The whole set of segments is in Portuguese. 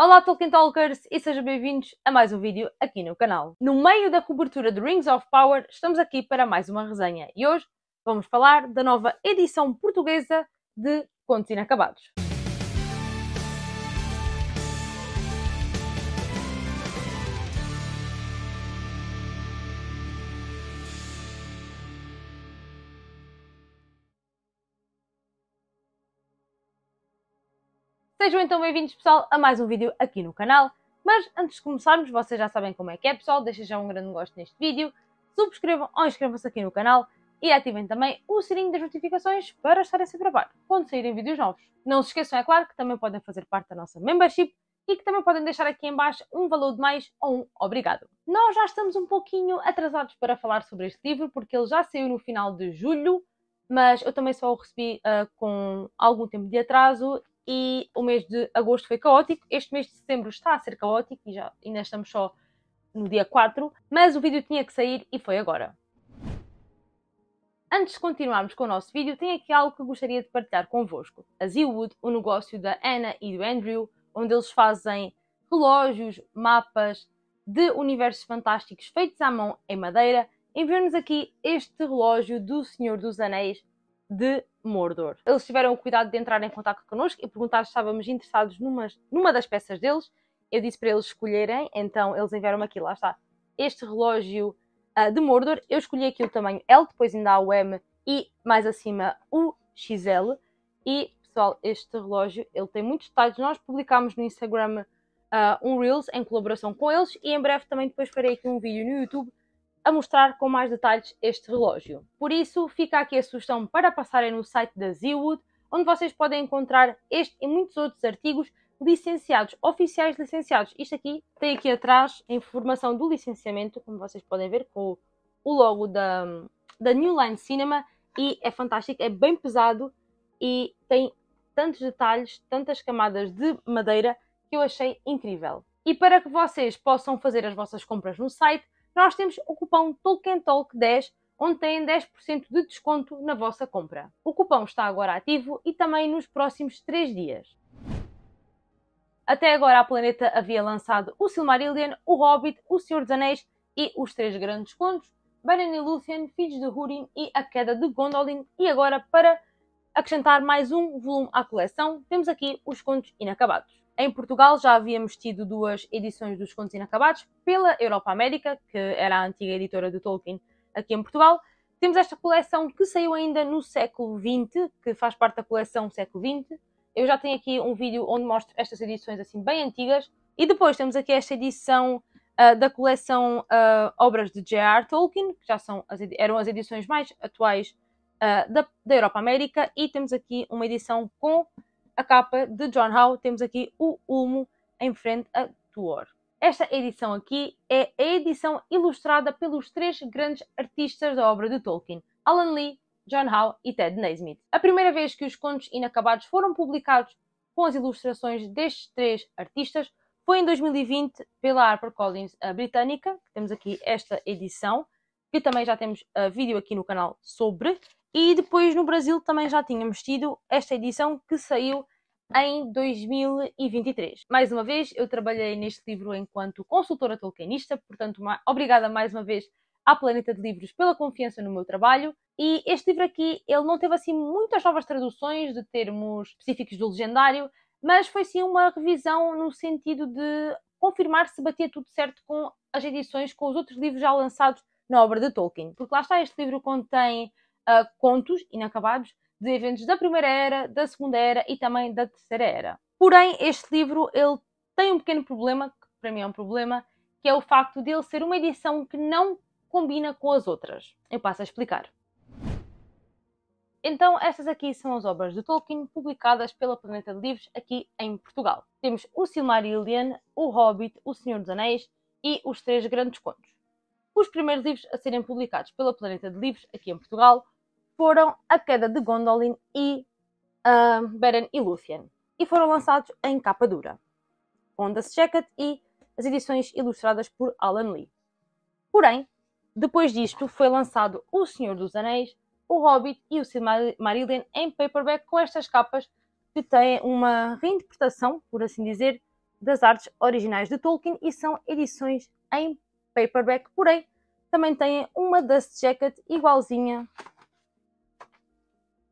Olá Tolkien Talkers e sejam bem-vindos a mais um vídeo aqui no canal. No meio da cobertura de Rings of Power, estamos aqui para mais uma resenha e hoje vamos falar da nova edição portuguesa de Contos Inacabados. Sejam então bem-vindos, pessoal, a mais um vídeo aqui no canal. Mas antes de começarmos, vocês já sabem como é que é, pessoal. Deixem já um grande gosto neste vídeo, subscrevam ou inscrevam-se aqui no canal e ativem também o sininho das notificações para estarem sempre a par quando saírem vídeos novos. Não se esqueçam, é claro, que também podem fazer parte da nossa membership e que também podem deixar aqui em baixo um valor de mais ou um obrigado. Nós já estamos um pouquinho atrasados para falar sobre este livro porque ele já saiu no final de julho, mas eu também só o recebi uh, com algum tempo de atraso e o mês de agosto foi caótico. Este mês de setembro está a ser caótico e já ainda estamos só no dia 4, mas o vídeo tinha que sair e foi agora. Antes de continuarmos com o nosso vídeo, tenho aqui algo que gostaria de partilhar convosco. A Zeewood, o negócio da Anna e do Andrew, onde eles fazem relógios, mapas de universos fantásticos feitos à mão em madeira, enviou-nos aqui este relógio do Senhor dos Anéis de Mordor. Eles tiveram o cuidado de entrar em contato connosco e perguntar se estávamos interessados numa, numa das peças deles. Eu disse para eles escolherem, então eles enviaram-me aqui, lá está, este relógio uh, de Mordor. Eu escolhi aqui o tamanho L, depois ainda há o M e mais acima o XL. E pessoal, este relógio ele tem muitos detalhes. Nós publicámos no Instagram uh, um Reels em colaboração com eles e em breve também depois farei aqui um vídeo no YouTube a mostrar com mais detalhes este relógio. Por isso, fica aqui a sugestão para passarem no site da Zeewood, onde vocês podem encontrar este e muitos outros artigos licenciados, oficiais licenciados. Isto aqui tem aqui atrás a informação do licenciamento, como vocês podem ver, com o logo da, da New Line Cinema e é fantástico, é bem pesado e tem tantos detalhes, tantas camadas de madeira que eu achei incrível. E para que vocês possam fazer as vossas compras no site, nós temos o cupom TolkienTalk10, onde têm 10% de desconto na vossa compra. O cupom está agora ativo e também nos próximos 3 dias. Até agora a Planeta havia lançado o Silmarillion, o Hobbit, o Senhor dos Anéis e os Três Grandes Contos, Beren e Lúthien, Filhos de Húrin e A Queda de Gondolin, e agora para acrescentar mais um volume à coleção, temos aqui os contos inacabados. Em Portugal já havíamos tido duas edições dos contos inacabados pela Europa América, que era a antiga editora de Tolkien aqui em Portugal. Temos esta coleção que saiu ainda no século XX, que faz parte da coleção século XX. Eu já tenho aqui um vídeo onde mostro estas edições assim bem antigas. E depois temos aqui esta edição Uh, da coleção uh, Obras de J.R. Tolkien, que já são as eram as edições mais atuais uh, da, da Europa América e temos aqui uma edição com a capa de John Howe, temos aqui o Ulmo em frente a Tuor. Esta edição aqui é a edição ilustrada pelos três grandes artistas da obra de Tolkien, Alan Lee, John Howe e Ted Naismith. A primeira vez que os contos inacabados foram publicados com as ilustrações destes três artistas foi em 2020 pela HarperCollins britânica, temos aqui esta edição, que também já temos uh, vídeo aqui no canal sobre. E depois no Brasil também já tínhamos tido esta edição que saiu em 2023. Mais uma vez, eu trabalhei neste livro enquanto consultora tolkienista, portanto, obrigada mais uma vez à Planeta de Livros pela confiança no meu trabalho. E este livro aqui, ele não teve assim muitas novas traduções de termos específicos do legendário, mas foi sim uma revisão no sentido de confirmar se batia tudo certo com as edições, com os outros livros já lançados na obra de Tolkien. Porque lá está, este livro contém uh, contos inacabados de eventos da Primeira Era, da Segunda Era e também da Terceira Era. Porém, este livro ele tem um pequeno problema, que para mim é um problema, que é o facto de ele ser uma edição que não combina com as outras. Eu passo a explicar. Então, estas aqui são as obras de Tolkien publicadas pela Planeta de Livros aqui em Portugal. Temos o Silmarillion, o Hobbit, o Senhor dos Anéis e os Três Grandes Contos. Os primeiros livros a serem publicados pela Planeta de Livros aqui em Portugal foram a queda de Gondolin e uh, Beren e Lúthien, e foram lançados em capa dura, com Dust Jacket e as edições ilustradas por Alan Lee. Porém, depois disto foi lançado O Senhor dos Anéis, O Hobbit e O Silmarillion em paperback com estas capas que têm uma reinterpretação, por assim dizer, das artes originais de Tolkien e são edições em paperback, porém também têm uma dust jacket igualzinha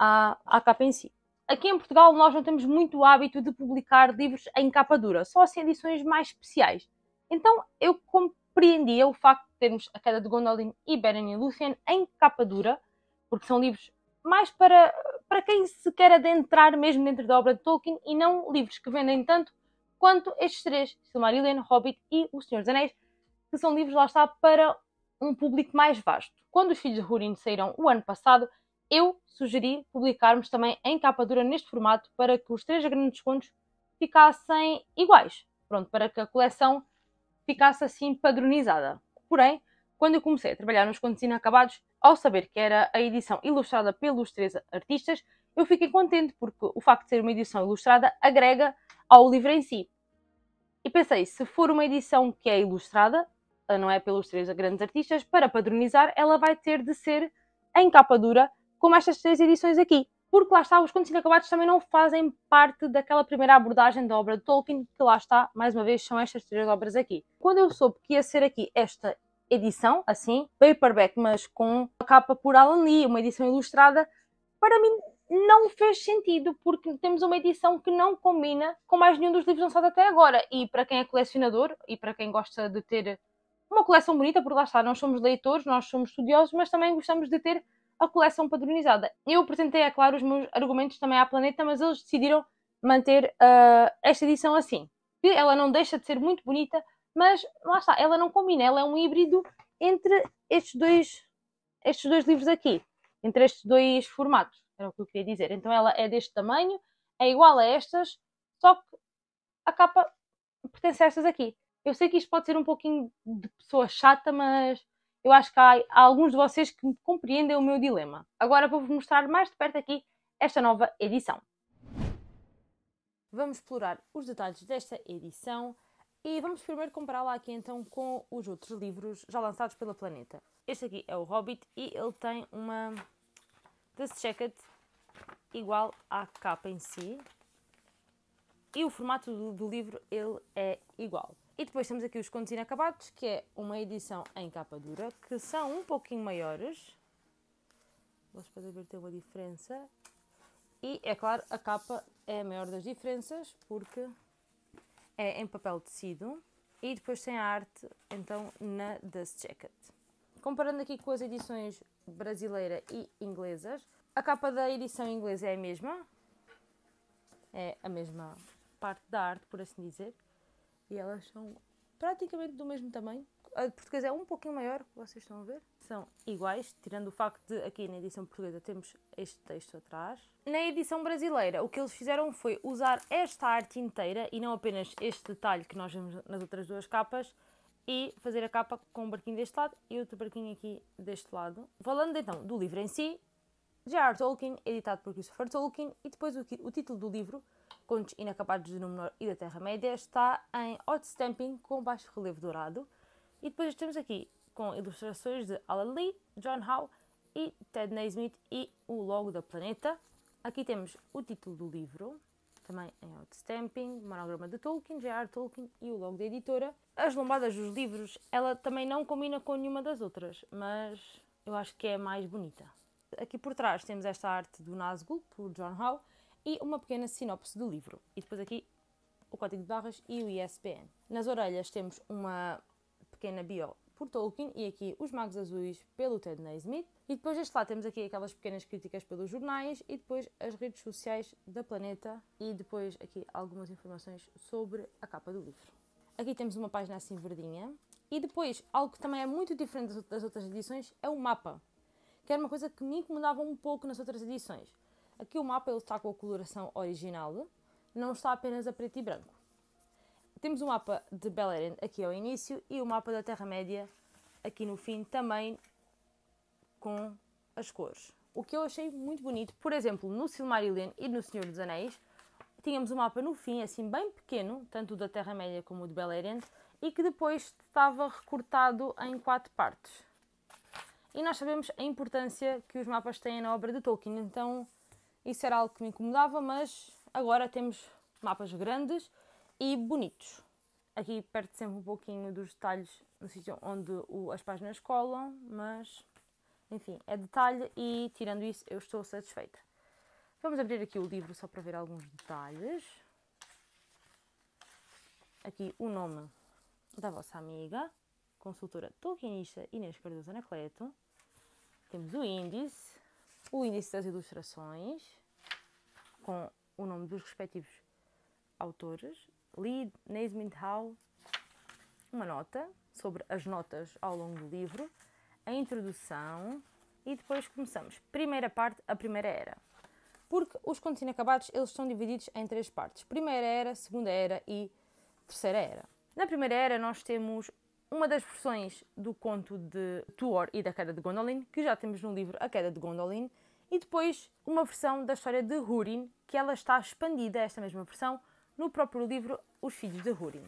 à, à capa em si. Aqui em Portugal nós não temos muito hábito de publicar livros em capa dura, só assim edições mais especiais. Então eu compreendia o facto de termos A Queda de Gondolin e Beren e Lúthien em capa dura, porque são livros mais para, para quem se quer adentrar mesmo dentro da obra de Tolkien e não livros que vendem tanto quanto estes três, Silmarillion, Hobbit e O Senhor dos Anéis, que são livros, lá está, para um público mais vasto. Quando os filhos de Húrin saíram o ano passado, eu sugeri publicarmos também em capa dura neste formato para que os três grandes contos ficassem iguais. Pronto, para que a coleção ficasse assim padronizada. Porém, quando eu comecei a trabalhar nos contos inacabados, ao saber que era a edição ilustrada pelos três artistas, eu fiquei contente porque o facto de ser uma edição ilustrada agrega ao livro em si. E pensei, se for uma edição que é ilustrada, eh, não é pelos três grandes artistas, para padronizar, ela vai ter de ser em capa dura como estas três edições aqui. Porque lá está, os contos inacabados também não fazem parte daquela primeira abordagem da obra de Tolkien, que lá está, mais uma vez, são estas três obras aqui. Quando eu soube que ia ser aqui esta edição, assim, paperback, mas com a capa por Alan Lee, uma edição ilustrada, para mim não fez sentido, porque temos uma edição que não combina com mais nenhum dos livros lançados até agora. E para quem é colecionador e para quem gosta de ter uma coleção bonita, por lá está, nós somos leitores, nós somos estudiosos, mas também gostamos de ter a coleção padronizada. Eu apresentei, é claro, os meus argumentos também à Planeta, mas eles decidiram manter uh, esta edição assim. Ela não deixa de ser muito bonita, mas lá está, ela não combina, ela é um híbrido entre estes dois, estes dois livros aqui, entre estes dois formatos, era o que eu queria dizer. Então ela é deste tamanho, é igual a estas, só que a capa pertence a estas aqui. Eu sei que isto pode ser um pouquinho de pessoa chata, mas eu acho que há, há alguns de vocês que compreendem o meu dilema. Agora vou-vos mostrar mais de perto aqui esta nova edição. Vamos explorar os detalhes desta edição e vamos primeiro compará-la aqui então com os outros livros já lançados pela Planeta. Este aqui é o Hobbit e ele tem uma dust jacket igual à capa em si e o formato do, do livro ele é igual. E depois temos aqui os contos inacabados, que é uma edição em capa dura, que são um pouquinho maiores. Vocês podem ver ter uma diferença. E, é claro, a capa é a maior das diferenças, porque é em papel tecido. E depois tem a arte, então, na Dust Jacket. Comparando aqui com as edições brasileira e inglesas, a capa da edição inglesa é a mesma. É a mesma parte da arte, por assim dizer e elas são praticamente do mesmo tamanho. A portuguesa é um pouquinho maior, vocês estão a ver. São iguais, tirando o facto de aqui na edição portuguesa temos este texto atrás. Na edição brasileira, o que eles fizeram foi usar esta arte inteira e não apenas este detalhe que nós vemos nas outras duas capas, e fazer a capa com um barquinho deste lado e outro barquinho aqui deste lado. Falando então do livro em si, J.R. Tolkien, editado por Christopher Tolkien, e depois o, o título do livro, Contos Inacabados do Númenor e da Terra-média está em hot stamping com baixo relevo dourado. E depois temos aqui com ilustrações de Alan Lee, John Howe e Ted Naismith e o logo da planeta. Aqui temos o título do livro, também em hot stamping, monograma de Tolkien, J.R. Tolkien e o logo da editora. As lombadas dos livros, ela também não combina com nenhuma das outras, mas eu acho que é mais bonita. Aqui por trás temos esta arte do Nazgul por John Howe, e uma pequena sinopse do livro. E depois aqui o código de barras e o ISBN. Nas orelhas temos uma pequena bio por Tolkien e aqui Os Magos Azuis pelo Ted Naismith. E depois deste lado temos aqui aquelas pequenas críticas pelos jornais e depois as redes sociais da Planeta e depois aqui algumas informações sobre a capa do livro. Aqui temos uma página assim verdinha e depois algo que também é muito diferente das outras edições é o mapa, que era uma coisa que me incomodava um pouco nas outras edições. Aqui o mapa ele está com a coloração original, não está apenas a preto e branco. Temos o mapa de Beleriand aqui ao início e o mapa da Terra-média aqui no fim também com as cores. O que eu achei muito bonito, por exemplo, no Silmarillion e no Senhor dos Anéis, tínhamos o um mapa no fim, assim bem pequeno, tanto o da Terra-média como o de Beleriand, e que depois estava recortado em quatro partes. E nós sabemos a importância que os mapas têm na obra de Tolkien, então isso era algo que me incomodava, mas agora temos mapas grandes e bonitos. Aqui perde sempre um pouquinho dos detalhes no sítio onde o, as páginas colam, mas enfim, é detalhe e tirando isso eu estou satisfeita. Vamos abrir aqui o livro só para ver alguns detalhes. Aqui o nome da vossa amiga, consultora tolkienista Inês Cardoso Anacleto. Temos o índice, o índice das ilustrações, com o nome dos respectivos autores, Lee Nesmith-Howe, uma nota sobre as notas ao longo do livro, a introdução e depois começamos. Primeira parte, a primeira era. Porque os contos inacabados eles estão divididos em três partes: primeira era, segunda era e terceira era. Na primeira era nós temos uma das versões do conto de Tuor e da queda de Gondolin, que já temos no livro A Queda de Gondolin, e depois uma versão da história de Húrin, que ela está expandida, esta mesma versão, no próprio livro Os Filhos de Húrin.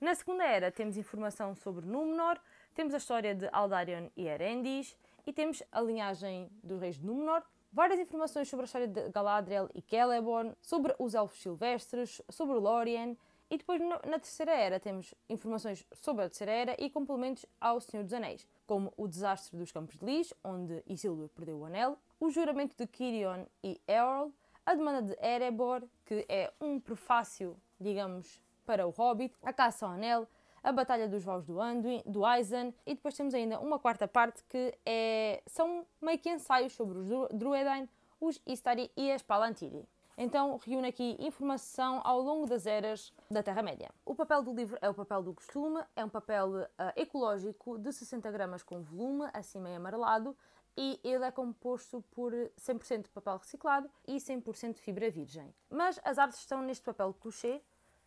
Na segunda era temos informação sobre Númenor, temos a história de Aldarion e Erendis, e temos a linhagem dos reis de Númenor, várias informações sobre a história de Galadriel e Celeborn, sobre os elfos silvestres, sobre Lórien, e depois, na Terceira Era, temos informações sobre a Terceira Era e complementos ao Senhor dos Anéis, como o desastre dos Campos de Lis, onde Isildur perdeu o anel, o juramento de Cirion e Eorl, a demanda de Erebor, que é um prefácio, digamos, para o Hobbit, a caça ao anel, a Batalha dos Vales do Anduin, do Aizen, e depois temos ainda uma quarta parte que é, são meio que ensaios sobre os Druedain, os Istari e as Palantiri então reúne aqui informação ao longo das eras da Terra-média. O papel do livro é o papel do costume, é um papel uh, ecológico de 60 gramas com volume, acima em amarelado, e ele é composto por 100% de papel reciclado e 100% de fibra virgem. Mas as artes estão neste papel crochê,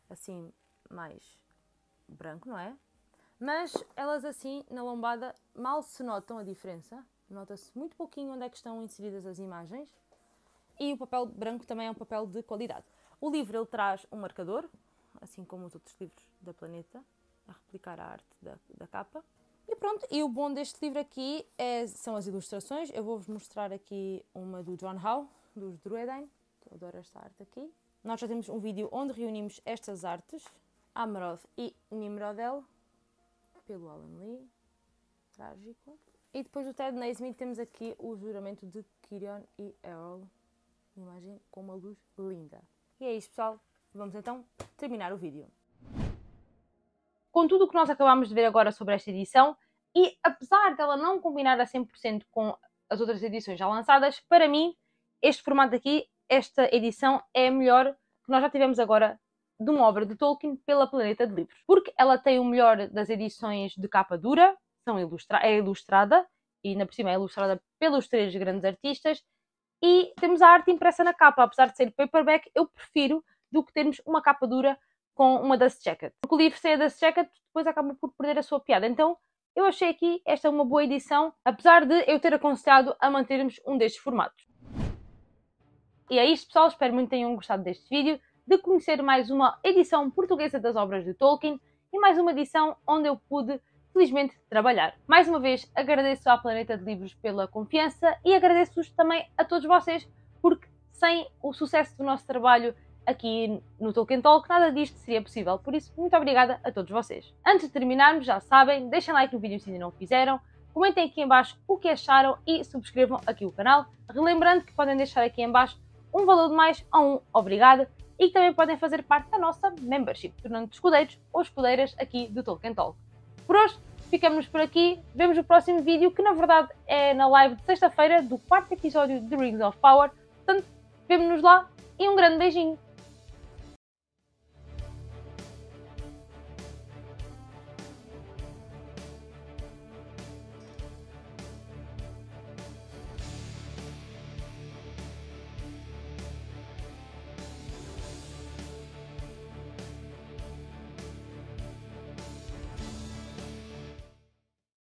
assim mais branco, não é? Mas elas assim, na lombada, mal se notam a diferença. Nota-se muito pouquinho onde é que estão inseridas as imagens e o papel branco também é um papel de qualidade. O livro ele traz um marcador, assim como os outros livros da Planeta, a replicar a arte da, da capa. E pronto, e o bom deste livro aqui é, são as ilustrações. Eu vou-vos mostrar aqui uma do John Howe, dos Druedain. Adoro esta arte aqui. Nós já temos um vídeo onde reunimos estas artes, Amaroth e Nimrodel, pelo Alan Lee. Trágico. E depois do Ted Naismith temos aqui o juramento de Kirion e Errol uma imagem com uma luz linda. E é isso, pessoal. Vamos então terminar o vídeo. Com tudo o que nós acabámos de ver agora sobre esta edição, e apesar dela não combinar a 100% com as outras edições já lançadas, para mim, este formato aqui, esta edição, é a melhor que nós já tivemos agora de uma obra de Tolkien pela Planeta de Livros. Porque ela tem o melhor das edições de capa dura, são ilustra é ilustrada, e ainda por cima é ilustrada pelos três grandes artistas, e temos a arte impressa na capa, apesar de ser paperback, eu prefiro do que termos uma capa dura com uma dust jacket. Porque o livro sem a dust jacket depois acaba por perder a sua piada. Então eu achei aqui esta uma boa edição, apesar de eu ter aconselhado a mantermos um destes formatos. E é isto, pessoal. Espero muito que tenham gostado deste vídeo, de conhecer mais uma edição portuguesa das obras de Tolkien e mais uma edição onde eu pude felizmente, trabalhar. Mais uma vez, agradeço à Planeta de Livros pela confiança e agradeço-vos também a todos vocês, porque sem o sucesso do nosso trabalho aqui no Tolkien Talk, nada disto seria possível. Por isso, muito obrigada a todos vocês. Antes de terminarmos, já sabem, deixem like no vídeo se ainda não fizeram, comentem aqui em baixo o que acharam e subscrevam aqui o canal, relembrando que podem deixar aqui em baixo um valor de mais ou um obrigado e que também podem fazer parte da nossa membership, tornando-se escudeiros ou escudeiras aqui do Tolkien Talk. Por hoje ficamos por aqui. Vemos o próximo vídeo, que na verdade é na live de sexta-feira do quarto episódio de Rings of Power. Portanto, vemos nos lá e um grande beijinho!